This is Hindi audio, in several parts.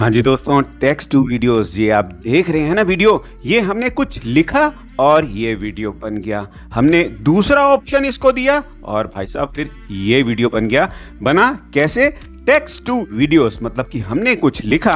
हाँ जी दोस्तों टेक्स्ट टू वीडियोस ये आप देख रहे हैं ना वीडियो ये हमने कुछ लिखा और ये वीडियो बन गया हमने दूसरा ऑप्शन इसको दिया और भाई साहब फिर ये वीडियो बन गया बना कैसे टेक्स्ट टू वीडियोस मतलब कि हमने कुछ लिखा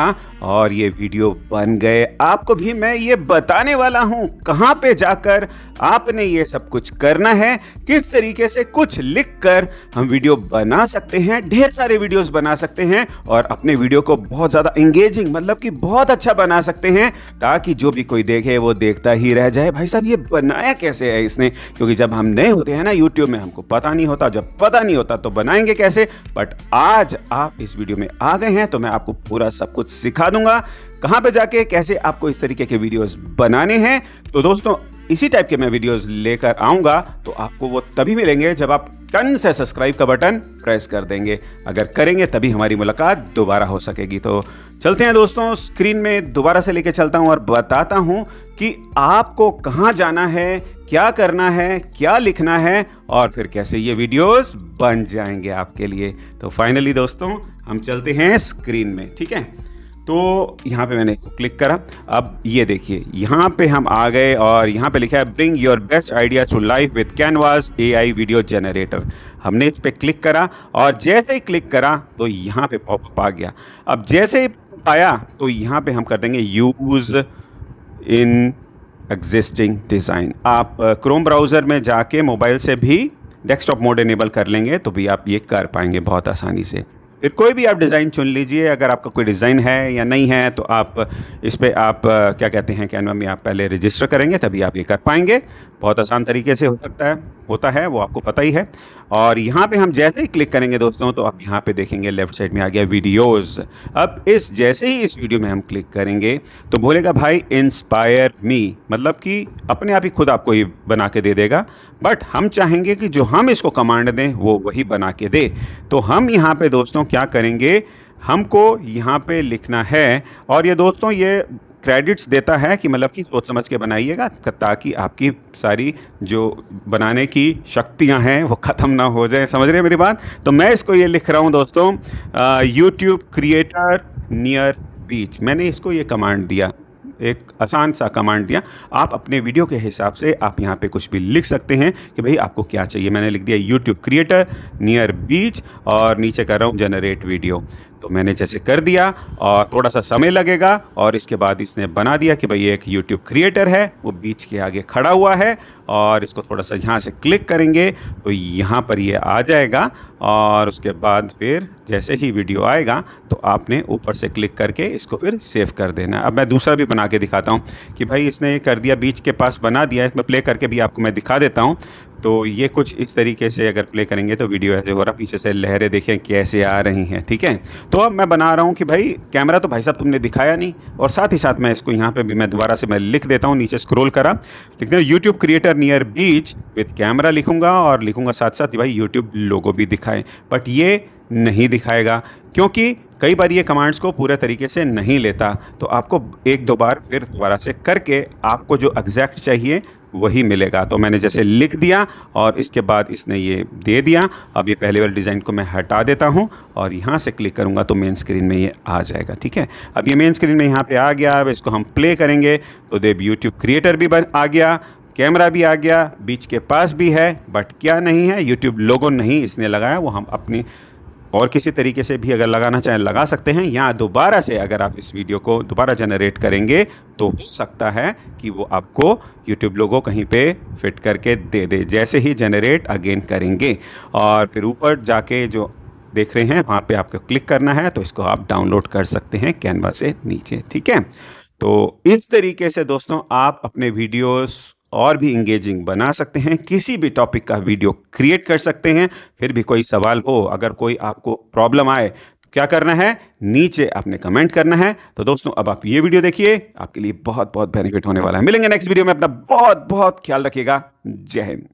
और ये वीडियो बन गए आपको भी मैं ये बताने वाला हूँ कहाँ पे जाकर आपने ये सब कुछ करना है किस तरीके से कुछ लिख कर हम वीडियो बना सकते हैं ढेर सारे वीडियोस बना सकते हैं और अपने वीडियो को बहुत ज़्यादा इंगेजिंग मतलब कि बहुत अच्छा बना सकते हैं ताकि जो भी कोई देखे वो देखता ही रह जाए भाई साहब ये बनाया कैसे है इसने क्योंकि जब हम नए होते हैं ना यूट्यूब में हमको पता नहीं होता जब पता नहीं होता तो बनाएंगे कैसे बट आज आप आप इस वीडियो में आ गए हैं तो मैं आपको पूरा सब कुछ सिखा दूंगा कहां पे जाके कैसे आपको इस तरीके के वीडियोस बनाने हैं तो दोस्तों इसी टाइप के मैं वीडियोस लेकर आऊंगा तो आपको वो तभी मिलेंगे जब आप टन से सब्सक्राइब का बटन प्रेस कर देंगे अगर करेंगे तभी हमारी मुलाकात दोबारा हो सकेगी तो चलते हैं दोस्तों स्क्रीन में दोबारा से लेकर चलता हूं और बताता हूं कि आपको कहां जाना है क्या करना है क्या लिखना है और फिर कैसे ये वीडियोस बन जाएंगे आपके लिए तो फाइनली दोस्तों हम चलते हैं स्क्रीन में ठीक है तो यहाँ पे मैंने क्लिक करा अब ये देखिए यहाँ पे हम आ गए और यहाँ पे लिखा है bring your best idea to life with canvas AI video generator हमने इस पर क्लिक करा और जैसे ही क्लिक करा तो यहाँ पे पॉपअप आ गया अब जैसे ही आया तो यहाँ पे हम कर देंगे यूज़ इन एग्जिस्टिंग डिज़ाइन आप क्रोम ब्राउज़र में जाके मोबाइल से भी डेस्कटॉप मोड इनेबल कर लेंगे तो भी आप ये कर पाएंगे बहुत आसानी से फिर कोई भी आप डिज़ाइन चुन लीजिए अगर आपका कोई डिज़ाइन है या नहीं है तो आप इस पर आप क्या कहते हैं कैनवा में आप पहले रजिस्टर करेंगे तभी आप ये कर पाएंगे बहुत आसान तरीके से हो सकता है होता है वो आपको पता ही है और यहाँ पे हम जैसे ही क्लिक करेंगे दोस्तों तो आप यहाँ पे देखेंगे लेफ्ट साइड में आ गया वीडियोस अब इस जैसे ही इस वीडियो में हम क्लिक करेंगे तो बोलेगा भाई इंस्पायर मी मतलब कि अपने आप ही खुद आपको ये बना के दे देगा बट हम चाहेंगे कि जो हम इसको कमांड दें वो वही बना के दे तो हम यहाँ पर दोस्तों क्या करेंगे हमको यहाँ पे लिखना है और ये दोस्तों ये क्रेडिट्स देता है कि मतलब कि सोच समझ के बनाइएगा ताकि आपकी सारी जो बनाने की शक्तियाँ हैं वो ख़त्म ना हो जाए समझ रहे हैं मेरी बात तो मैं इसको ये लिख रहा हूँ दोस्तों यूट्यूब क्रिएटर नियर बीच मैंने इसको ये कमांड दिया एक आसान सा कमांड दिया आप अपने वीडियो के हिसाब से आप यहाँ पे कुछ भी लिख सकते हैं कि भाई आपको क्या चाहिए मैंने लिख दिया यूट्यूब क्रिएटर नियर बीच और नीचे कर रहा हूँ जनरेट वीडियो तो मैंने जैसे कर दिया और थोड़ा सा समय लगेगा और इसके बाद इसने बना दिया कि भाई एक यूट्यूब क्रिएटर है वो बीच के आगे खड़ा हुआ है और इसको थोड़ा सा यहाँ से क्लिक करेंगे तो यहाँ पर ये आ जाएगा और उसके बाद फिर जैसे ही वीडियो आएगा तो आपने ऊपर से क्लिक करके इसको फिर सेव कर देना अब मैं दूसरा भी बना के दिखाता हूँ कि भाई इसने कर दिया बीच के पास बना दिया इसमें प्ले करके भी आपको मैं दिखा देता हूँ तो ये कुछ इस तरीके से अगर प्ले करेंगे तो वीडियो ऐसे हो रहा पीछे से लहरें देखें कैसे आ रही हैं ठीक है तो अब मैं बना रहा हूँ कि भाई कैमरा तो भाई साहब तुमने दिखाया नहीं और साथ ही साथ मैं इसको यहाँ पर भी मैं दोबारा से मैं लिख देता हूँ नीचे स्क्रोल करा लिखते हैं YouTube creator near beach with camera लिखूँगा और लिखूँगा साथ साथ भाई यूट्यूब लोगो भी दिखाएं बट ये नहीं दिखाएगा क्योंकि कई बार ये कमांड्स को पूरे तरीके से नहीं लेता तो आपको एक दो बार फिर दोबारा से करके आपको जो एग्जैक्ट चाहिए वही मिलेगा तो मैंने जैसे लिख दिया और इसके बाद इसने ये दे दिया अब ये पहले वाले डिज़ाइन को मैं हटा देता हूँ और यहाँ से क्लिक करूँगा तो मेन स्क्रीन में ये आ जाएगा ठीक है अब ये मेन स्क्रीन में यहाँ पर आ गया अब इसको हम प्ले करेंगे तो देव यूट्यूब क्रिएटर भी बन आ गया कैमरा भी आ गया बीच के पास भी है बट क्या नहीं है यूट्यूब लोगों नहीं इसने लगाया वो हम अपनी और किसी तरीके से भी अगर लगाना चाहें लगा सकते हैं या दोबारा से अगर आप इस वीडियो को दोबारा जनरेट करेंगे तो हो सकता है कि वो आपको यूट्यूब लोगों कहीं पे फिट करके दे दे जैसे ही जनरेट अगेन करेंगे और फिर ऊपर जाके जो देख रहे हैं वहाँ पे आपको क्लिक करना है तो इसको आप डाउनलोड कर सकते हैं कैनवा से नीचे ठीक है तो इस तरीके से दोस्तों आप अपने वीडियोस और भी इंगेजिंग बना सकते हैं किसी भी टॉपिक का वीडियो क्रिएट कर सकते हैं फिर भी कोई सवाल हो अगर कोई आपको प्रॉब्लम आए तो क्या करना है नीचे आपने कमेंट करना है तो दोस्तों अब आप ये वीडियो देखिए आपके लिए बहुत बहुत बेनिफिट होने वाला है मिलेंगे नेक्स्ट वीडियो में अपना बहुत बहुत ख्याल रखिएगा जय हिंद